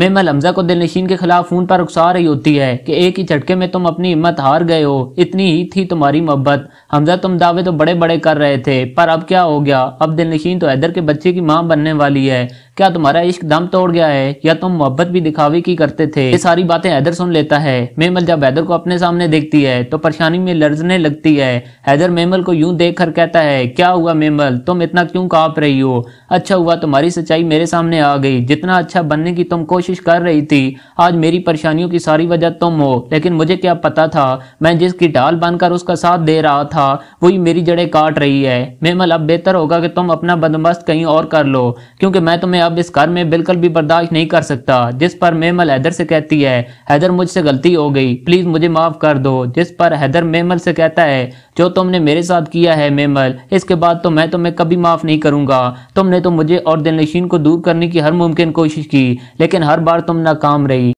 mammal Hamza को दिलनशीन के खिलाफ फोन पर उकसा रही होती है कि एक ही झटके में तुम अपनी हिम्मत हार गए हो इतनी ही थी तुम्हारी मोहब्बत हमजा तुम दावे तो बड़े बड़े कर रहे थे पर अब क्या हो गया अब दिलनशीन तो हैदर के बच्चे की माँ बनने वाली है क्या तुम्हारा इश्क दम तोड़ गया है या तुम मोहब्बत भी दिखावे की करते थे ये सारी बातें हैदर सुन लेता है मेमल जब हैदर को अपने सामने देखती है तो परेशानी में लर्जने लगती है हैदर मेमल को यूं देख कर कहता है क्या हुआ मेमल तुम इतना क्यों कांप रही हो अच्छा हुआ तुम्हारी सच्चाई मेरे सामने आ गई जितना अच्छा बनने की तुम कोशिश कर रही थी आज मेरी परेशानियों की सारी वजह तुम हो लेकिन मुझे क्या पता था मैं जिसकी ढाल बनकर उसका साथ दे रहा था वही मेरी जड़ें काट रही है मेमल अब बेहतर होगा कि तुम अपना बंदोबस्त कहीं और कर लो क्योंकि मैं तुम्हें अब इस घर में बिल्कुल भी बर्दाश्त नहीं कर सकता जिस पर मेमल हैदर से कहती है हैदर मुझसे गलती हो गई प्लीज मुझे माफ कर दो जिस पर हैदर मेमल से कहता है जो तुमने मेरे साथ किया है मेमल इसके बाद तो मैं तुम्हें कभी माफ नहीं करूंगा तुमने तो मुझे और दिलनशीन को दूर करने की हर मुमकिन कोशिश की लेकिन हर बार तुम नाकाम रही